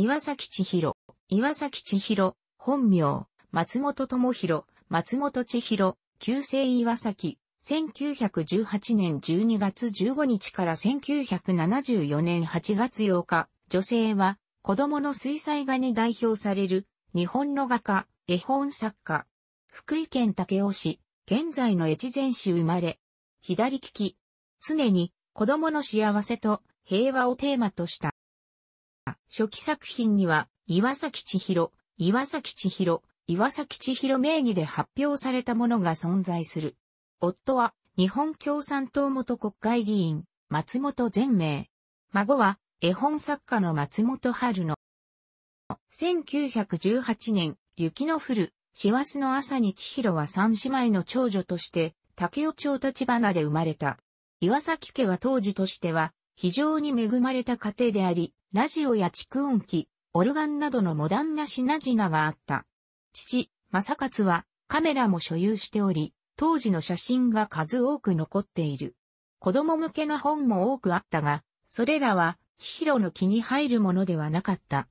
岩崎千尋、岩崎千尋、本名、松本智弘、松本千尋、旧姓岩崎、1918年12月15日から1974年8月8日、女性は子供の水彩画に代表される日本の画家、絵本作家。福井県武雄市、現在の越前市生まれ。左利き。常に子供の幸せと平和をテーマとした初期作品には、岩崎千尋、岩崎千尋、岩崎千尋名義で発表されたものが存在する。夫は、日本共産党元国会議員、松本全明。孫は、絵本作家の松本春野。1918年、雪の降る、師走の朝に千尋は三姉妹の長女として、竹尾町立花で生まれた。岩崎家は当時としては、非常に恵まれた家庭であり、ラジオや蓄音機、オルガンなどのモダンな品々があった。父、正勝はカメラも所有しており、当時の写真が数多く残っている。子供向けの本も多くあったが、それらは千尋の気に入るものではなかった。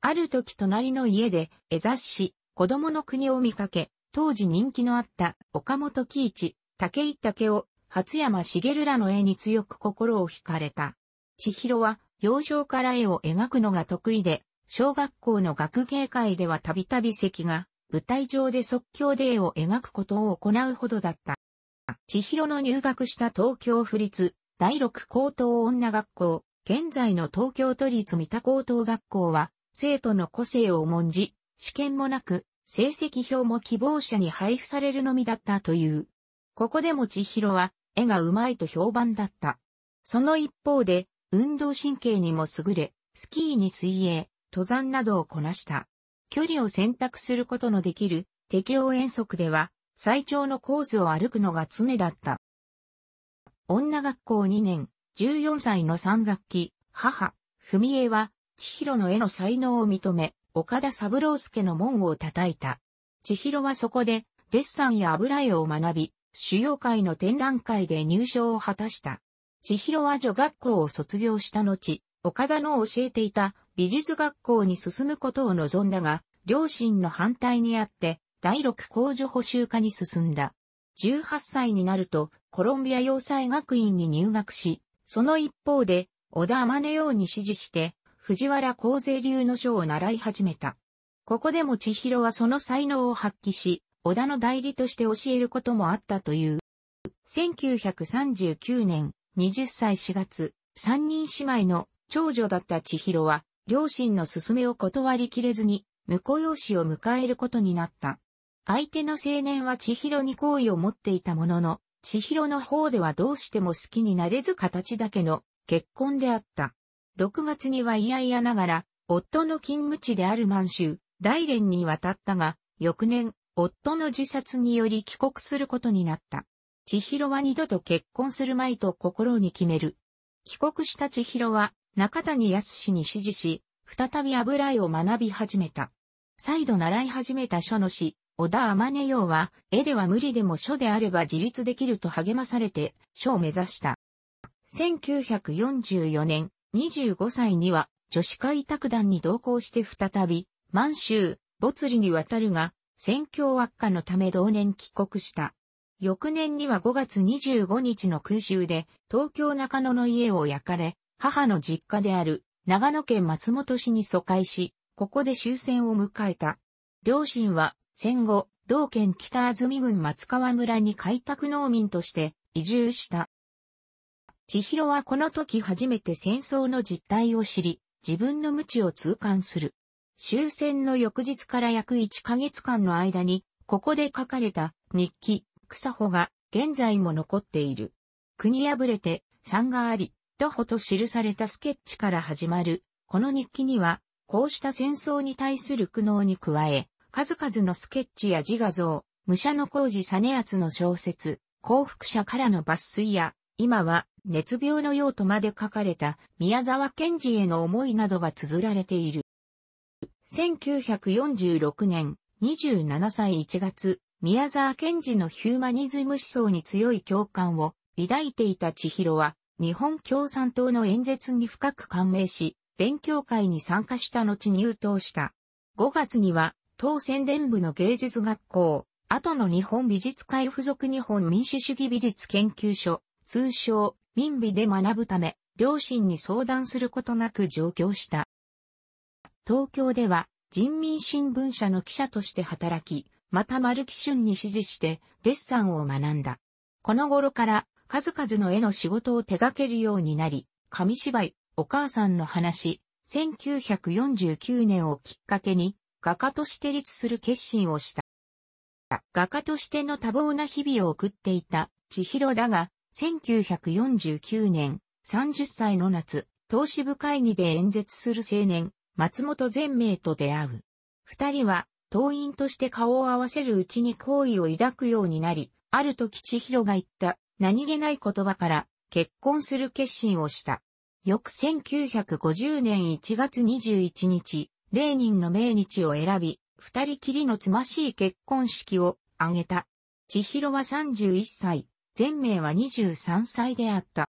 ある時隣の家で、絵雑誌、子供の国を見かけ、当時人気のあった岡本喜一、竹井武を初山茂らの絵に強く心を惹かれた。千尋は幼少から絵を描くのが得意で、小学校の学芸会ではたびたび関が舞台上で即興で絵を描くことを行うほどだった。千尋の入学した東京府立第六高等女学校、現在の東京都立三田高等学校は、生徒の個性を重んじ、試験もなく、成績表も希望者に配布されるのみだったという。ここでも千尋は絵がうまいと評判だった。その一方で、運動神経にも優れ、スキーに水泳、登山などをこなした。距離を選択することのできる適応遠足では、最長のコースを歩くのが常だった。女学校2年、14歳の3学期、母、文江は、千尋の絵の才能を認め、岡田三郎介の門を叩いた。千尋はそこで、デッサンや油絵を学び、主要会の展覧会で入賞を果たした。千尋は女学校を卒業した後、岡田の教えていた美術学校に進むことを望んだが、両親の反対にあって、第六工女補修科に進んだ。18歳になると、コロンビア洋裁学院に入学し、その一方で、小田真音ように指示して、藤原厚生流の書を習い始めた。ここでも千尋はその才能を発揮し、織田の代理として教えることもあったという。1939年、20歳4月、3人姉妹の長女だった千尋は、両親の勧めを断りきれずに、婿養子を迎えることになった。相手の青年は千尋に好意を持っていたものの、千尋の方ではどうしても好きになれず形だけの結婚であった。6月には嫌々ながら、夫の勤務地である満州、大連に渡ったが、翌年、夫の自殺により帰国することになった。千尋は二度と結婚するまいと心に決める。帰国した千尋は中谷康に指示し、再び油絵を学び始めた。再度習い始めた書の詩、小田天音洋は、絵では無理でも書であれば自立できると励まされて、書を目指した。1944年、25歳には、女子会卓団に同行して再び、満州、没里に渡るが、戦況悪化のため同年帰国した。翌年には5月25日の空襲で東京中野の家を焼かれ、母の実家である長野県松本市に疎開し、ここで終戦を迎えた。両親は戦後、同県北安住郡松川村に開拓農民として移住した。千尋はこの時初めて戦争の実態を知り、自分の無知を痛感する。終戦の翌日から約1ヶ月間の間に、ここで書かれた日記、草穂が現在も残っている。国破れて、山があり、徒歩と記されたスケッチから始まる、この日記には、こうした戦争に対する苦悩に加え、数々のスケッチや自画像、武者の工事実厚の小説、幸福者からの抜粋や、今は熱病の用途まで書かれた宮沢賢治への思いなどが綴られている。1946年、27歳1月、宮沢賢治のヒューマニズム思想に強い共感を抱いていた千尋は、日本共産党の演説に深く感銘し、勉強会に参加した後入党した。5月には、当宣伝部の芸術学校、後の日本美術会附属日本民主主義美術研究所、通称、民美で学ぶため、両親に相談することなく上京した。東京では人民新聞社の記者として働き、また丸木春に指示してデッサンを学んだ。この頃から数々の絵の仕事を手掛けるようになり、紙芝居、お母さんの話、1949年をきっかけに画家として立する決心をした。画家としての多忙な日々を送っていた千尋だが、1949年30歳の夏、投資部会議で演説する青年、松本全明と出会う。二人は、党員として顔を合わせるうちに好意を抱くようになり、ある時千尋が言った何気ない言葉から結婚する決心をした。翌1950年1月21日、レーニンの命日を選び、二人きりのつましい結婚式を挙げた。千尋は31歳、全明は23歳であった。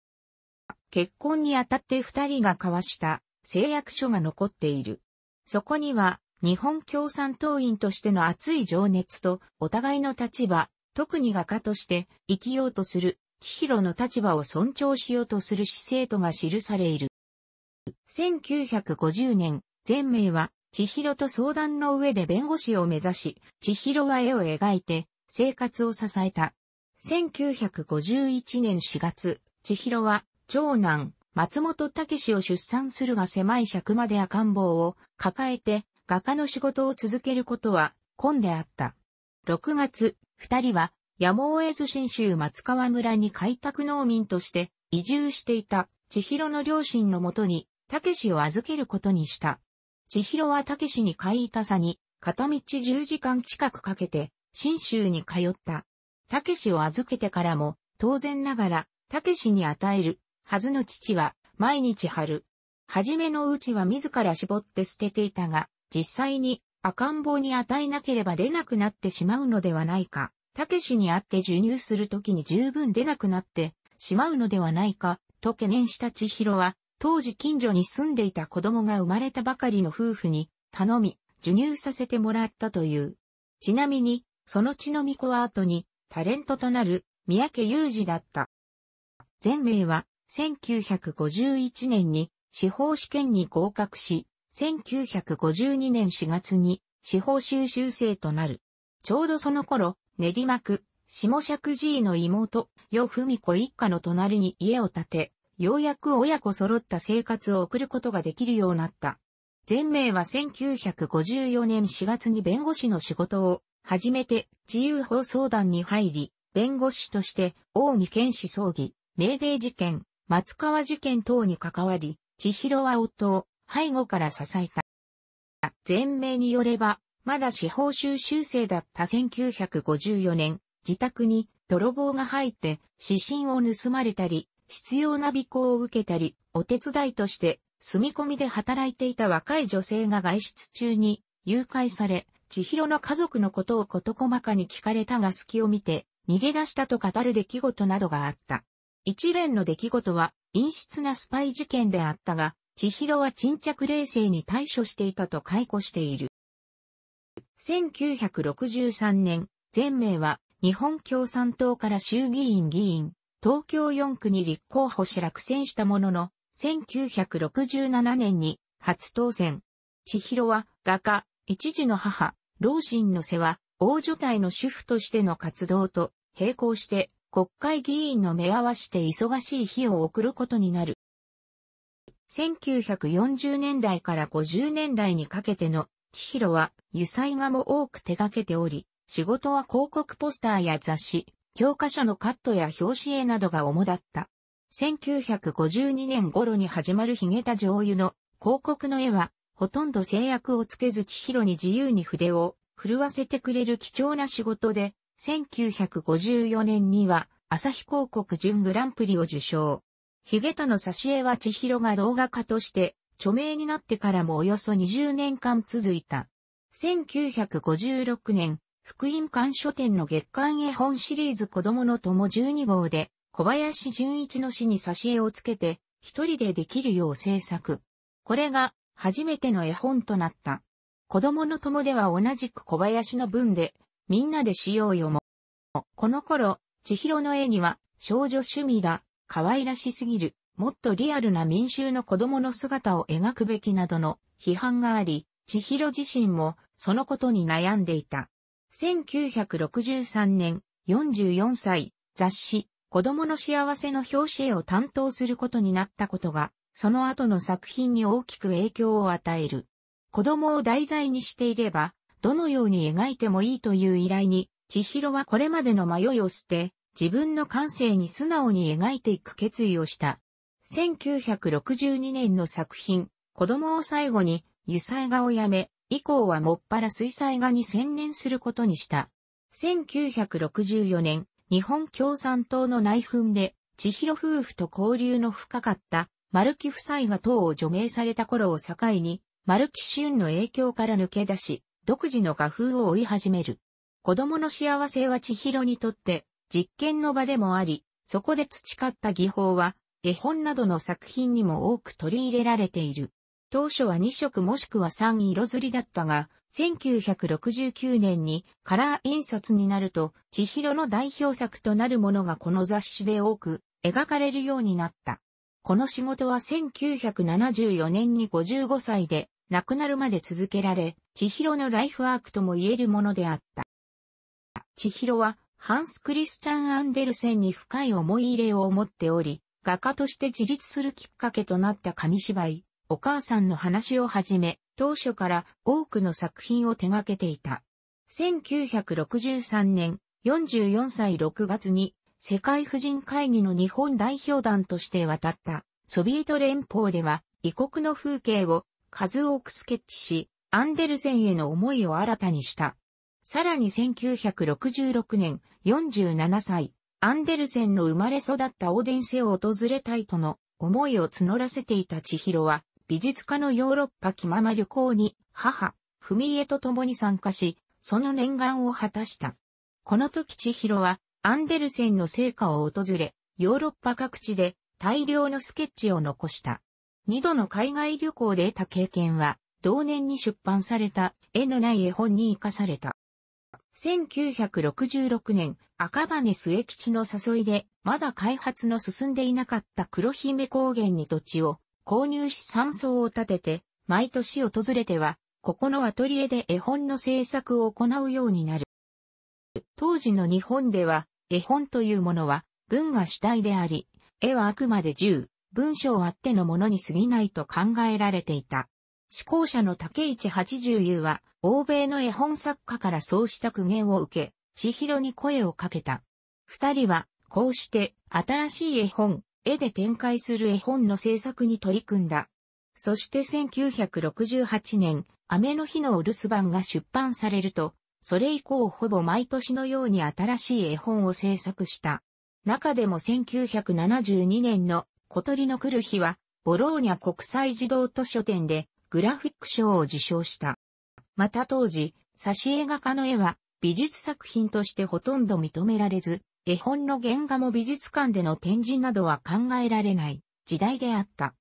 結婚にあたって二人が交わした誓約書が残っている。そこには、日本共産党員としての熱い情熱と、お互いの立場、特に画家として生きようとする、千尋の立場を尊重しようとする姿勢とが記されいる。1950年、全名は、千尋と相談の上で弁護士を目指し、千尋は絵を描いて、生活を支えた。1951年4月、千尋は、長男、松本武を出産するが狭い尺まで赤ん坊を抱えて画家の仕事を続けることは困であった。6月、二人はやむを得ず新州松川村に開拓農民として移住していた千尋の両親のもとに武を預けることにした。千尋は武に買いたさに片道10時間近くかけて新州に通った。武を預けてからも当然ながら武に与えるはずの父は、毎日貼る。はじめのうちは自ら絞って捨てていたが、実際に赤ん坊に与えなければ出なくなってしまうのではないか。たけしに会って授乳するときに十分出なくなってしまうのではないか、と懸念した千尋は、当時近所に住んでいた子供が生まれたばかりの夫婦に頼み、授乳させてもらったという。ちなみに、その血の巫女は後にタレントとなる三宅裕二だった。全名は1951年に司法試験に合格し、1952年4月に司法修習生となる。ちょうどその頃、練馬区、下尺寺の妹、与文子一家の隣に家を建て、ようやく親子揃った生活を送ることができるようになった。前名は1954年4月に弁護士の仕事を始めて自由法相談に入り、弁護士として、大見健市葬儀、命令事件、松川事件等に関わり、千尋は夫を背後から支えた。前名によれば、まだ司法修習生だった1954年、自宅に泥棒が入って指針を盗まれたり、必要な尾行を受けたり、お手伝いとして住み込みで働いていた若い女性が外出中に誘拐され、千尋の家族のことを事細かに聞かれたが隙を見て逃げ出したと語る出来事などがあった。一連の出来事は陰湿なスパイ事件であったが、千尋は沈着冷静に対処していたと解雇している。1963年、全名は日本共産党から衆議院議員、東京4区に立候補し落選したものの、1967年に初当選。千尋は画家、一児の母、老人の世話、王女隊の主婦としての活動と並行して国会議員の目合わして忙しい日を送ることになる。1940年代から50年代にかけての千尋は油彩画も多く手掛けており、仕事は広告ポスターや雑誌、教科書のカットや表紙絵などが主だった。1952年頃に始まるヒゲタ醤油の広告の絵は、ほとんど制約をつけず千尋に自由に筆を震わせてくれる貴重な仕事で、1954年には、朝日広告準グランプリを受賞。ヒゲタの挿絵は千尋が動画家として、著名になってからもおよそ20年間続いた。1956年、福音館書店の月刊絵本シリーズ子供の友12号で、小林純一の詩に挿絵をつけて、一人でできるよう制作。これが、初めての絵本となった。子供の友では同じく小林の文で、みんなでしようよも。この頃、千尋の絵には、少女趣味だ、可愛らしすぎる、もっとリアルな民衆の子供の姿を描くべきなどの批判があり、千尋自身もそのことに悩んでいた。1963年、44歳、雑誌、子供の幸せの表紙絵を担当することになったことが、その後の作品に大きく影響を与える。子供を題材にしていれば、どのように描いてもいいという依頼に、千尋はこれまでの迷いを捨て、自分の感性に素直に描いていく決意をした。1962年の作品、子供を最後に、油彩画をやめ、以降はもっぱら水彩画に専念することにした。1964年、日本共産党の内紛で、千尋夫婦と交流の深かった、丸木夫妻が党を除名された頃を境に、丸木春の影響から抜け出し、独自の画風を追い始める。子供の幸せは千尋にとって実験の場でもあり、そこで培った技法は絵本などの作品にも多く取り入れられている。当初は2色もしくは3色づりだったが、1969年にカラー印刷になると、千尋の代表作となるものがこの雑誌で多く描かれるようになった。この仕事は1974年に55歳で亡くなるまで続けられ、千尋のライフワークとも言えるものであった。千尋は、ハンス・クリスチャン・アンデルセンに深い思い入れを持っており、画家として自立するきっかけとなった紙芝居、お母さんの話をはじめ、当初から多くの作品を手掛けていた。1963年、44歳6月に、世界婦人会議の日本代表団として渡った、ソビエト連邦では、異国の風景を数多くスケッチし、アンデルセンへの思いを新たにした。さらに1966年、47歳、アンデルセンの生まれ育ったオーデンセを訪れたいとの思いを募らせていた千尋は、美術家のヨーロッパ気まま旅行に母、文江と共に参加し、その念願を果たした。この時千尋は、アンデルセンの成果を訪れ、ヨーロッパ各地で大量のスケッチを残した。2度の海外旅行で得た経験は、同年に出版された絵のない絵本に活かされた。1966年、赤羽末吉の誘いで、まだ開発の進んでいなかった黒姫高原に土地を購入し山荘を建てて、毎年訪れては、ここのアトリエで絵本の制作を行うようになる。当時の日本では、絵本というものは文が主体であり、絵はあくまで銃、文章あってのものに過ぎないと考えられていた。思考者の竹市八十優は、欧米の絵本作家からそうした苦言を受け、千尋に声をかけた。二人は、こうして、新しい絵本、絵で展開する絵本の制作に取り組んだ。そして1968年、雨の日のお留守番が出版されると、それ以降ほぼ毎年のように新しい絵本を制作した。中でも1972年の小鳥の来る日は、ボローニャ国際児童図書店でグラフィック賞を受賞した。また当時、挿絵画家の絵は美術作品としてほとんど認められず、絵本の原画も美術館での展示などは考えられない時代であった。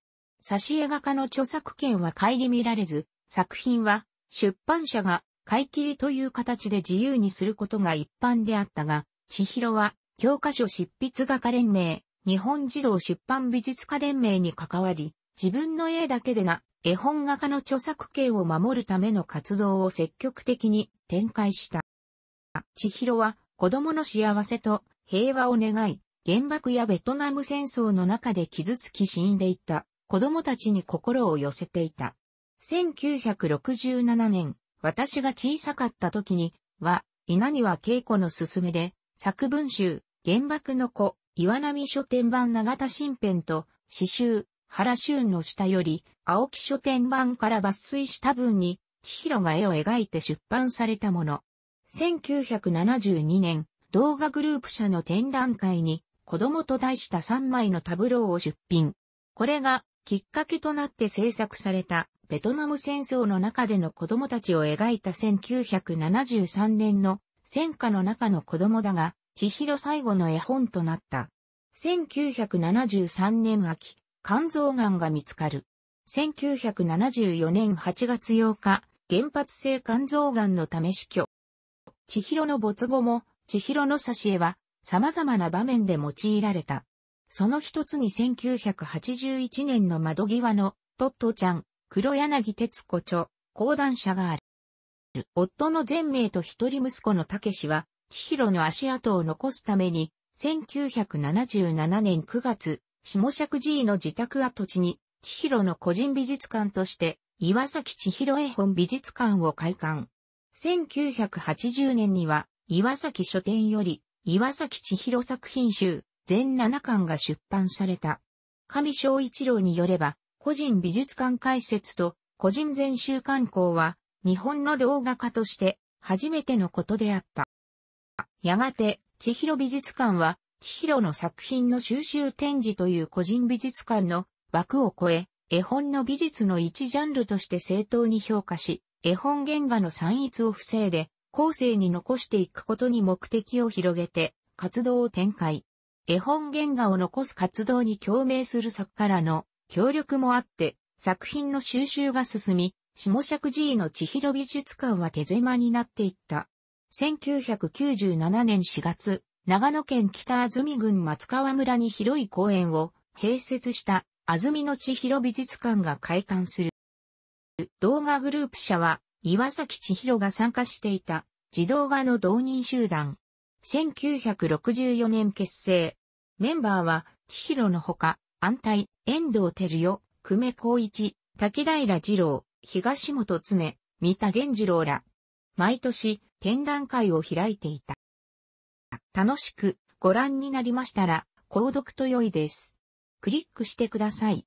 挿絵画家の著作権は顧みられず、作品は出版社が買い切りという形で自由にすることが一般であったが、千尋は教科書執筆画家連盟、日本児童出版美術家連盟に関わり、自分の絵だけでな、絵本画家の著作権を守るための活動を積極的に展開した。千尋は子供の幸せと平和を願い、原爆やベトナム戦争の中で傷つき死んでいた子供たちに心を寄せていた。1967年、私が小さかった時に、は、稲庭稽子の勧めで、作文集、原爆の子、岩波書店版永田新編と、詩集、原春の下より、青木書店版から抜粋した文に、千尋が絵を描いて出版されたもの。1972年、動画グループ社の展覧会に、子供と題した3枚のタブローを出品。これが、きっかけとなって制作された、ベトナム戦争の中での子供たちを描いた1973年の戦火の中の子供だが、千尋最後の絵本となった。1973年秋、肝臓癌が見つかる。1974年8月8日、原発性肝臓癌のため死去。千尋の没後も、千尋の挿絵は、様々な場面で用いられた。その一つに1981年の窓際の、トットちゃん、黒柳徹子著、講談社がある。夫の全名と一人息子のたけしは、千尋の足跡を残すために、1977年9月、下尺寺の自宅跡地に、千尋の個人美術館として、岩崎千尋絵本美術館を開館。1980年には、岩崎書店より、岩崎千尋作品集、全7巻が出版された。上章一郎によれば、個人美術館開設と、個人全集刊行は、日本の動画家として、初めてのことであった。やがて、千尋美術館は、千尋の作品の収集展示という個人美術館の枠を超え、絵本の美術の一ジャンルとして正当に評価し、絵本原画の散逸を防いで、後世に残していくことに目的を広げて、活動を展開。絵本原画を残す活動に共鳴する作家らの協力もあって、作品の収集が進み、下尺寺の千尋美術館は手狭になっていった。1997年4月、長野県北安住郡松川村に広い公園を併設した安住の千尋美術館が開館する。動画グループ社は岩崎千尋が参加していた児童画の同人集団。1964年結成。メンバーは千尋のほか、安泰、遠藤照代、久米光一、滝平二郎、東本常、三田源次郎ら、毎年展覧会を開いていた。楽しくご覧になりましたら、購読と良いです。クリックしてください。